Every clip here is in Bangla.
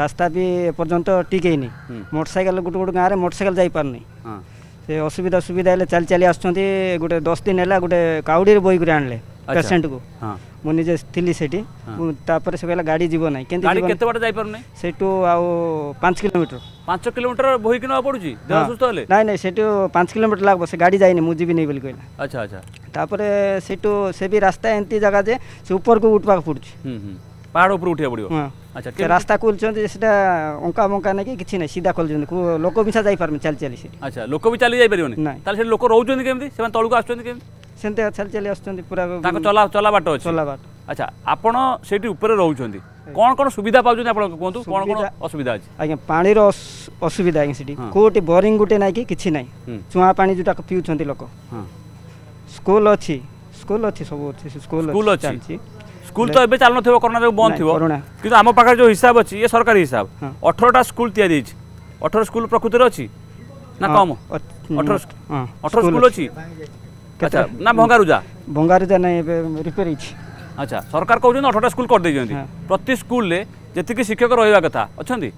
ରାସ୍ତା ବି ଏପର୍ଯ୍ୟନ୍ତ ଟିକେଇନି ମୋଟରସାଇକେଲ ଗୋଟେ ଗୋଟେ ଗାଁରେ ମୋଟରସାଇକେଲ ଯାଇପାରୁନି ସେ ଅସୁବିଧା ସୁବିଧା ହେଲେ ଚାଲି ଚାଲି ଆସୁଛନ୍ତି ଗୋଟେ ଦଶ ଦିନ ହେଲା ଗୋଟେ କାଉଡ଼ିରେ ବୋହିକରି ଆଣିଲେ ପେସେଣ୍ଟକୁ ମୁଁ ନିଜେ ଥିଲି ସେଠି ମୁଁ ତାପରେ ସେ କହିଲା ଗାଡ଼ି ଯିବ ନାହିଁ କେମିତି କେତେ ବାଟ ଯାଇପାରୁନି ସେଇଠୁ ଆଉ ପାଞ୍ଚ କିଲୋମିଟର ପାଞ୍ଚ କିଲୋମିଟର ବୋହିକି ନେବାକୁ ପଡ଼ୁଛି ଅସୁସ୍ଥ ହେଲେ ନାଇଁ ନାଇଁ ସେଇଠୁ ପାଞ୍ଚ କିଲୋମିଟର ଲାଗବ ସେ ଗାଡ଼ି ଯାଇନି ମୁଁ ଯିବିନି ବୋଲି କହିଲା ଆଚ୍ଛା ଆଚ୍ଛା ତାପରେ ସେଇଠୁ ସେ ବି ରାସ୍ତା ଏମିତି ଜାଗା ଯେ ସେ ଉପରକୁ ଉଠବାକୁ ପଡ଼ୁଛି পাহাড় উপরে উঠিয়া পড়িব হ্যাঁ। আচ্ছা রাস্তা খুলছন্তি সেটা অঙ্কা মঙ্কা নাকি কিছু নাই সিধা খুলছন্তি লোক মিছা যাই পারবে চাল চালি সেটি আচ্ছা লোক বি চালি যাই পারিবনি তাহলে সেটা লোক রহুছন্তি কেমতি সেমান তলকু আসছন্তি কেমতি সেমতে চালি চালি আসছন্তি পুরা তাক চলা চলা বাট আছে চলা বাট আচ্ছা আপন সেটি উপরে রহুছন্তি কোন কোন সুবিধা পাউছন্তি আপন কোন্তু কোন কোন অসুবিধা আছে আজ্ঞা পানির অসুবিধা আজ্ঞা সেটি কোটি বোরিং গুটে নাকি কিছু নাই চুয়া পানি যেটা পিউছন্তি লোক স্কুল অছি স্কুল অছি সব অছি স্কুল অছি স্কুল তো এবে চালু নথিব করোনা যোগ বন্ধ থিব কিন্তু আম পাখে যে হিসাব আছে ইয়ে সরকারি হিসাব 18টা স্কুল দিয়া দিয়েছি 18 স্কুল প্রকৃতির আছে না কম 18 18 স্কুল আছে আচ্ছা না ভঙ্গারুজা ভঙ্গারুজা নাই এবে রিপেয়ার হইছি আচ্ছা সরকার কৌছেন 18টা স্কুল কর দেইছেন প্রতি স্কুলে যেতিকি শিক্ষক রহিবা কথা অছন্তি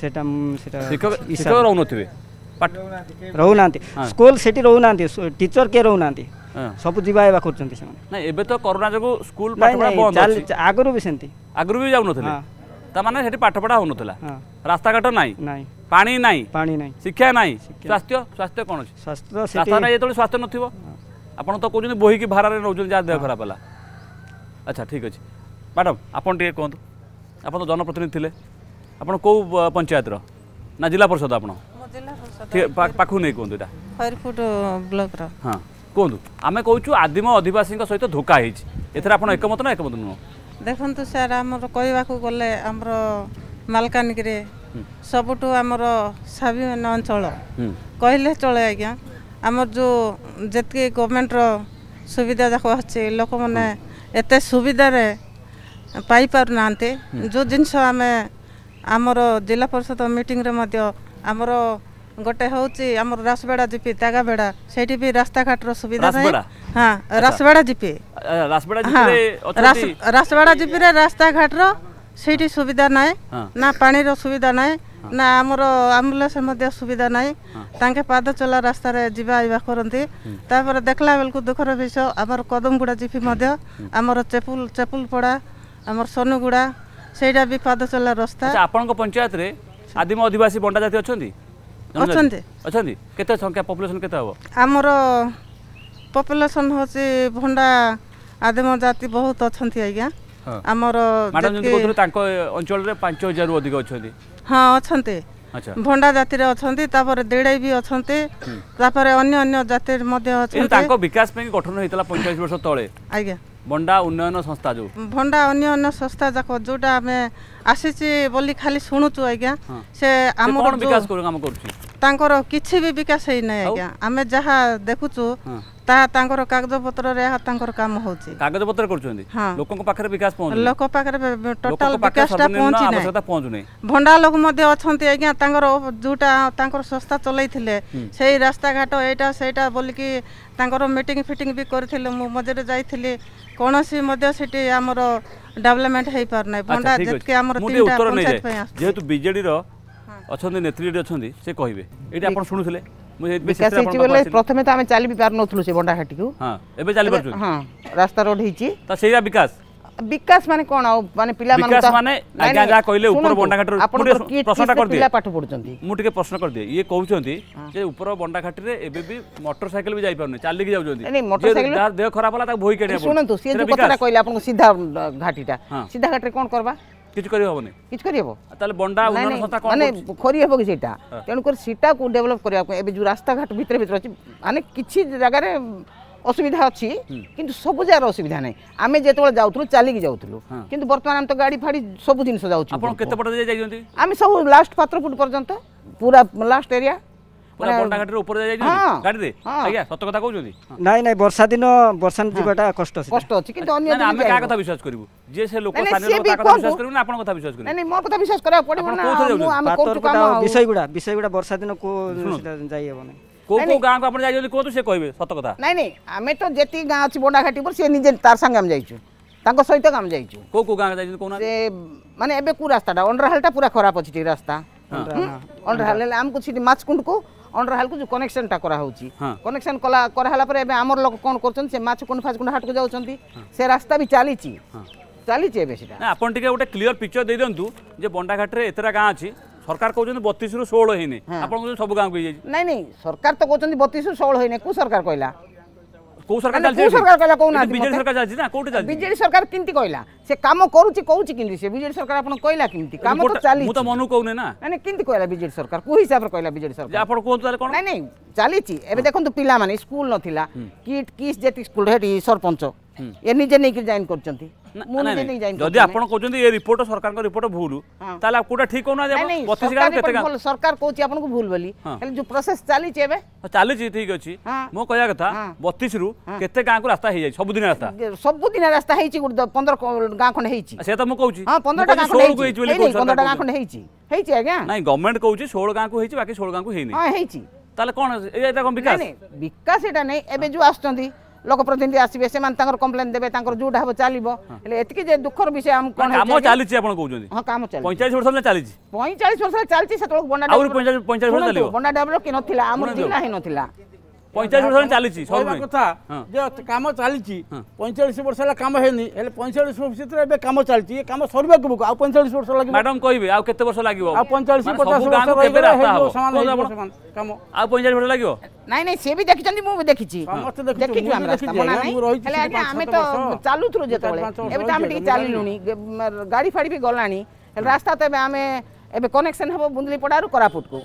সেটা সেটা শিক্ষক শিক্ষক রহুনথিবে রহুনাহান্তি স্কুল সেটি রহুনাহান্তি টিচর কে রহুনাহান্তি ସବୁ ଯିବା ଆଇବା କରୁଛନ୍ତି ସେମାନେ ନାଇଁ ଏବେ ତ କରୋନା ଯୋଗୁଁ ସ୍କୁଲ ଆଗରୁ ବି ସେମିତି ଆଗରୁ ବି ଯାଉନଥିଲେ ତାମାନେ ସେଠି ପାଠପଢ଼ା ହଉନଥିଲା ରାସ୍ତାଘାଟ ନାହିଁ ପାଣି ନାହିଁ ପାଣି ନାହିଁ ଶିକ୍ଷା ନାହିଁ ସ୍ୱାସ୍ଥ୍ୟ ସ୍ୱାସ୍ଥ୍ୟ କ'ଣ ଅଛି ସ୍ୱାସ୍ଥ୍ୟ ନାହିଁ ଯେତେବେଳେ ସ୍ୱାସ୍ଥ୍ୟ ନଥିବ ଆପଣ ତ କହୁଛନ୍ତି ବୋହିକି ଭାରାରେ ନେଉଛନ୍ତି ଯାହା ଦେହ ଖରାପ ହେଲା ଆଚ୍ଛା ଠିକ୍ ଅଛି ମ୍ୟାଡ଼ାମ୍ ଆପଣ ଟିକେ କୁହନ୍ତୁ ଆପଣ ତ ଜନପ୍ରତିନିଧି ଥିଲେ ଆପଣ କେଉଁ ପଞ୍ଚାୟତର ନା ଜିଲ୍ଲା ପରିଷଦ ଆପଣ ପାଖକୁ ନେଇ କୁହନ୍ତୁ ଏଇଟା ବ୍ଲକର ହଁ କୁହନ୍ତୁ ଆମେ କହୁଛୁ ଆଦିମ ଅଧିବାସୀଙ୍କ ସହିତ ଧୋକା ହେଇଛି ଏଥିରେ ଆପଣ ଏକମତ ନା ଏକମତ ନୁହଁ ଦେଖନ୍ତୁ ସାର୍ ଆମର କହିବାକୁ ଗଲେ ଆମର ମାଲକାନଗିରି ସବୁଠୁ ଆମର ସ୍ୱାଭିମାନ ଅଞ୍ଚଳ କହିଲେ ଚଳେ ଆଜ୍ଞା ଆମର ଯେଉଁ ଯେତିକି ଗଭର୍ଣ୍ଣମେଣ୍ଟର ସୁବିଧା ଯାକ ଅଛି ଲୋକମାନେ ଏତେ ସୁବିଧାରେ ପାଇପାରୁନାହାନ୍ତି ଯେଉଁ ଜିନିଷ ଆମେ ଆମର ଜିଲ୍ଲା ପରିଷଦ ମିଟିଂରେ ମଧ୍ୟ ଆମର ଗୋଟେ ହେଉଛି ଆମର ରାସବେଡ଼ା ଜିପି ତାଗା ବେଡ଼ା ସେଇଠି ବି ରାସ୍ତାଘାଟର ସୁବିଧା ନାହିଁ ହଁ ରାସବେଡ଼ା ଜିପି ରାସବେଡ଼ା ଜିପିରେ ରାସ୍ତାଘାଟର ସେଇଠି ସୁବିଧା ନାହିଁ ନା ପାଣିର ସୁବିଧା ନାହିଁ ନା ଆମର ଆମ୍ବୁଲାନ୍ସ ମଧ୍ୟ ସୁବିଧା ନାହିଁ ତାଙ୍କେ ପାଦ ଚଲା ରାସ୍ତାରେ ଯିବା ଆଇବା କରନ୍ତି ତାପରେ ଦେଖିଲା ବେଳକୁ ଦୁଃଖର ବିଷୟ ଆମର କଦମଗୁଡ଼ା ଜିପି ମଧ୍ୟ ଆମର ଚେପୁଲ ଚେପୁଲପଡ଼ା ଆମର ସୋନୁଗୁଡ଼ା ସେଇଟା ବି ପାଦ ଚଲା ରାସ୍ତା ଆପଣଙ୍କ ପଞ୍ଚାୟତରେ ଆଦିମ ଅଧିବାସୀ ବଣ୍ଟା ଜାତି ଅଛନ୍ତି ଅଛନ୍ତି ଅଛନ୍ତି କେତେ ସଂଖ୍ୟା ପପୁଲେସନ୍ କେତେ ହେବ ଆମର ପପୁଲେସନ୍ ହେଉଛି ଭଣ୍ଡା ଆଦିମ ଜାତି ବହୁତ ଅଛନ୍ତି ଆଜ୍ଞା ଆମର ତାଙ୍କ ଅଞ୍ଚଳରେ ପାଞ୍ଚ ହଜାରରୁ ଅଧିକ ଅଛନ୍ତି ହଁ ଅଛନ୍ତି ଭଣ୍ଡା ଜାତିରେ ଅଛନ୍ତି ତାପରେ ଦେଢ଼େଇ ବି ଅଛନ୍ତି ତାପରେ ଅନ୍ୟ ଅନ୍ୟ ଜାତିରେ ମଧ୍ୟ ଅଛନ୍ତି ତାଙ୍କ ବିକାଶ ପାଇଁ ଗଠନ ହେଇଥିଲା ପଇଁଚାଳିଶ ବର୍ଷ ତଳେ ଆଜ୍ଞା ভণ্ডা উন্নয়ন সংস্থা যে ভণ্ডা উন্নয়ন সংস্থা যাক যেটা আমি আসিছি বলি খালি শুণুছু আজ্ঞা সে আমার বিকাশ কাম করছি তাঁকর কিছু বি বিকাশ হয়ে না আজ্ঞা আমি যা দেখুছু ତାହା ତାଙ୍କର କାଗଜପତ୍ରରେ ତାଙ୍କର କାମ ହେଉଛି କାଗଜପତ୍ର କରୁଛନ୍ତି ଲୋକଙ୍କ ପାଖରେ ବିକାଶ ପହଞ୍ଚୁନି ଲୋକ ପାଖରେ ଟୋଟାଲ ବିକାଶଟା ପହଞ୍ଚି ନାହିଁ ଭଣ୍ଡା ଲୋକ ମଧ୍ୟ ଅଛନ୍ତି ଆଜ୍ଞା ତାଙ୍କର ଯୋଉଟା ତାଙ୍କର ସଂସ୍ଥା ଚଲେଇଥିଲେ ସେଇ ରାସ୍ତାଘାଟ ଏଇଟା ସେଇଟା ବୋଲିକି ତାଙ୍କର ମିଟିଂ ଫିଟିଂ ବି କରିଥିଲେ ମୁଁ ମଝିରେ ଯାଇଥିଲି କୌଣସି ମଧ୍ୟ ସେଠି ଆମର ଡେଭଲପମେଣ୍ଟ ହେଇପାରୁନାହିଁ ଭଣ୍ଡା ଯେତିକି ଆମର ଯେହେତୁ ବିଜେଡିର ଅଛନ୍ତି ନେତ୍ରୀଟି ଅଛନ୍ତି ସେ କହିବେ ଏଇଟା ଆପଣ ଶୁଣୁଥିଲେ ବିକାଶ ପ୍ରଥମେ ତ ଆମେ ଚାଲି ବି ପାରୁନଥିଲୁ ସେ ବଣ୍ଡାଘାଟିକୁ ଏବେ ଚାଲି ପାରୁଛୁ ହଁ ରାସ୍ତା ରୋଡ୍ ହେଇଛି ତ ସେଇଟା ବିକାଶ ବିକାଶ ମାନେ କ'ଣ ଆଉ ମାନେ ପିଲାମାନେ ମାନେ ଆଜ୍ଞା ଯାହା କହିଲେ ଉପର ବଣ୍ଡାଘାଟରୁ ପ୍ରଶ୍ନଟା କରିଦିଏ ପାଠ ପଢୁଛନ୍ତି ମୁଁ ଟିକେ ପ୍ରଶ୍ନ କରିଦିଏ ଇଏ କହୁଛନ୍ତି ଯେ ଉପର ବଣ୍ଡାଘାଟିରେ ଏବେ ବି ମୋଟର ସାଇକେଲ ବି ଯାଇପାରୁନି ଚାଲିକି ଯାଉଛନ୍ତି ଦେହ ଖରାପ ହେଲା ତାକୁ ବୋହି ଶୁଣନ୍ତୁ ସିଏ ଯୋଉ କଥାଟା କହିଲେ ଆପଣଙ୍କୁ ସିଧା ଘାଟିଟା ସିଧା ଘାଟିରେ କ'ଣ କରବା কিছু করি হবনি কিছু করি হব তাহলে বন্ডা উন্নয়ন সংস্থা কোন মানে করি হব কি সেটা তেণু করে সেটাকু ডেভেলপ করিয়া এবে যে রাস্তাঘাট ভিতরে ভিতরে আছে মানে কিছু জায়গায় অসুবিধা অছি কিন্তু সবু জায়গার অসুবিধা নাই আমি যেতবেলে যাওতুলু চালিকি যাওতুলু কিন্তু বর্তমানে আমি তো গাড়ি ফাড়ি সবু জিনিস যাওছি আপন কেতে পটে যাই যাইজন্তি আমি সবু লাস্ট পাত্রপুট পর্যন্ত পুরা লাস্ট এরিয়া ପୁରା ବଣ୍ଟା ଘାଟରେ ଉପରେ ଯାଇଛନ୍ତି ଗାଡ଼ିରେ ଆଜ୍ଞା ସତ କଥା କହୁଛନ୍ତି ନାଇଁ ନାଇଁ ବର୍ଷା ଦିନ ବର୍ଷା ଯିବାଟା କଷ୍ଟ କଷ୍ଟ ଅଛି କିନ୍ତୁ ଅନ୍ୟ ଆମେ କାହା କଥା ବିଶ୍ୱାସ କରିବୁ ଯେ ସେ ଲୋକ ସ୍ଥାନୀୟ ଲୋକ କଥା ବିଶ୍ୱାସ କରିବୁ ନା ଆପଣଙ୍କ କଥା ବିଶ୍ୱାସ କରିବୁ ନାଇଁ ମୋ କଥା ବିଶ୍ୱାସ କରିବାକୁ ପଡ଼ିବ ନା ଆମେ କହୁଛୁ କାମ ବିଷୟଗୁଡ଼ା ବିଷୟଗୁଡ଼ା ବର୍ଷା ଦିନ କୋ ଯାଇ ହେବ ନାହିଁ କୋଉ କୋଉ ଗାଁକୁ ଆପଣ ଯାଇଛନ୍ତି କୁହନ୍ତୁ ସେ କହିବେ ସତ କଥା ନାଇଁ ନାଇଁ ଆମେ ତ ଯେତିକି ଗାଁ ଅଛି ବଣ୍ଡାଘାଟି ଉପରେ ସେ ନିଜେ ତାର ସାଙ୍ଗେ ଆମେ ଯାଇଛୁ ତାଙ୍କ ସହିତ ଆମେ ଯାଇଛୁ କୋଉ କୋଉ ଗାଁ ଯାଇଛନ୍ତି କହୁନା ସେ ମାନେ ଏବେ କୋଉ ରାସ୍ତାଟା ଅଣ୍ଡରହାଲଟା ପୁରା ଖରାପ ଅଛି ଟିକେ ରାସ୍ତା ଅଣ୍ଡରହାଲ ହେଲେ ଆମକୁ ସେଠି ମାଛକୁଣ୍ଡକୁ অন্ডরহালকু যে কনেকশনটা করা হচ্ছে কনেকশন কলা করা হলা পরে এবে আমার লোক কোন করছেন সে মাছ কোন ফাজ কোন হাটকু যাওছেন সে রাস্তা বি চালিছি চালিছি এবে সেটা না আপন টিকে গোটে ক্লিয়ার পিকচার দেই দন্তু যে বন্ডা ঘাটরে এতরা গাঁ আছে সরকার কৌছেন 32 রু ষোল হয়নি আপন সব গাঁ যাই নাই নাই সরকার তো কৌছেন 32 রু ষোল হয়নি কো সরকার কইলা କୋଉ ସରକାର ଚାଲିଛି କୋଉ ସରକାର କହିଲା କହୁ ନାହାନ୍ତି ବିଜେଡି ସରକାର ଚାଲିଛି ନା କୋଉଠି ଚାଲିଛି ବିଜେଡି ସରକାର କେମିତି କହିଲା ସେ କାମ କରୁଛି କହୁଛି କେମିତି ସେ ବିଜେଡି ସରକାର ଆପଣ କହିଲା କେମିତି କାମ ତ ଚାଲିଛି ମୁଁ ତ ମନୁ କହୁନି ନା ନାଇଁ କେମିତି କହିଲା ବିଜେଡି ସରକାର କୋଉ ହିସାବରେ କହିଲା ବିଜେଡି ସରକାର ଆପଣ କୁହନ୍ତୁ ତାହେଲେ କ'ଣ ନାଇଁ ନାଇଁ ଚାଲିଛି ଏବେ ଦେଖନ୍ତୁ ପିଲାମାନେ ସ୍କୁଲ ନଥିଲା କିଟ୍ କିସ୍ ଯେତିକି ସ୍କୁଲ ହେଠି ସରପଞ୍ଚ ଏ ନିଜେ ନେଇକି ଜଏନ୍ କରିଛନ୍ତି যদি আপন কোচନ୍ତି এই রিপোর্ট সরকারଙ୍କ রিপোর্ট ভুল তাহলে কোটা ঠিক কোনা যাব 32 গাঁ কেতে গাঁ সরকার কোচি আপনকু ভুল বলি তাহলে যে প্রসেস চালিছে এবে চালিছে ঠিক আছে মো কয়া কথা 32 রু কেতে গাঁ কো রাস্তা হই যাই সবুদিন রাস্তা সবুদিন রাস্তা হইছি 15 গাঁ কোন হইছি সে তো মো কউছি হ্যাঁ 15 গাঁ কোন হইছি 15 গাঁ কোন হইছি হইছি আজ্ঞা নাই গভর্নমেন্ট কউছি 16 গাঁ কো হইছি বাকি 16 গাঁ কো হই নাই হ্যাঁ হইছি তাহলে কোন এটা কোন বিকাশ বিকাশ এটা নাই এবে যে আসছন্তি ଲୋକପ୍ରତିନିଧି ଆସିବେ ସେମାନେ ତାଙ୍କର କମ୍ପ୍ଲେନ୍ ଦେବେ ତାଙ୍କର ଯୋଉଟା ହେବ ଚାଲିବ ହେଲେ ଏତିକି ଯେ ଦୁଃଖର ବିଷୟ ଆମକୁ କ'ଣ କାମ ଚାଲିଛି ଆପଣ କହୁଛନ୍ତି ହଁ କାମ ଚାଲିଛି ପଇଁଚାଳିଶ ବର୍ଷ ଚାଲିଛି ପଇଁଚାଳିଶ ବର୍ଷ ଚାଲିଛି ସେତେବେଳେ ବଣ୍ଡା ବଣ୍ଡା ଡେଭଲପ କି ନଥିଲା ଆମର ଜିଲ୍ଲା ହେଇନଥିଲା পঁয়তাল্লিশ বর্ষ চালিছি কথা যে কাম চালিছি পঁয়তাল্লিশ বর্ষ হল কাম হয়নি হলে পঁয়তাল্লিশ বর্ষ ভিতরে এবে কাম চালিছি এ কাম সরবা কেবু আউ পঁয়তাল্লিশ বর্ষ লাগবে ম্যাডাম কইবে আউ কেতে বর্ষ লাগিব আউ পঁয়তাল্লিশ পচাশ বর্ষ কেবে রাস্তা হবো সমান সমান কাম আউ পঁয়তাল্লিশ বর্ষ লাগিব নাই নাই সে বি দেখিছন্তি মু দেখিছি সমস্ত দেখিছি আমি রাস্তা বনা নাই হলে আগে আমি তো চালুতরু যেতবেলে এবে তো আমি টিকে চালিলুনি গাড়ি ফাড়ি বি গলানি রাস্তা তো এবে আমি এবে কনেকশন হবো বুন্দলিপড়ারু কোরাপুটকু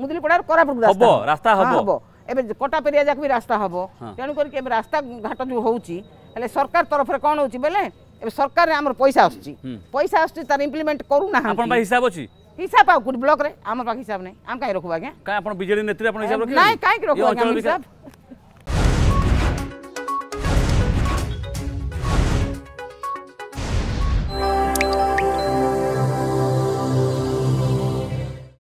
মুদলিপড়ারু কোরাপুটকু রাস্তা হবো রাস্তা হবো ଏବେ କଟାପେରିଆ ଯାକ ବି ରାସ୍ତା ହେବ ତେଣୁ କରିକି ଏବେ ରାସ୍ତାଘାଟ ଯେଉଁ ହେଉଛି ହେଲେ ସରକାର ତରଫରେ କ'ଣ ହେଉଛି ବୋଲେ ଏବେ ସରକାରରେ ଆମର ପଇସା ଆସୁଛି ପଇସା ଆସୁଛି ତାର ଇମ୍ପ୍ଲିମେଣ୍ଟ କରୁନାହାନ୍ତି ଆପଣ ପାଇଁ ହିସାବ ଅଛି হিসাব পাও কোন ব্লকরে আমার পাখি হিসাব নাই আমি কাই রাখবো আজ্ঞা কাই আপনার বিজেডি নেত্রী আপনার হিসাব রাখবেন নাই কাই রাখবো আজ্ঞা হিসাব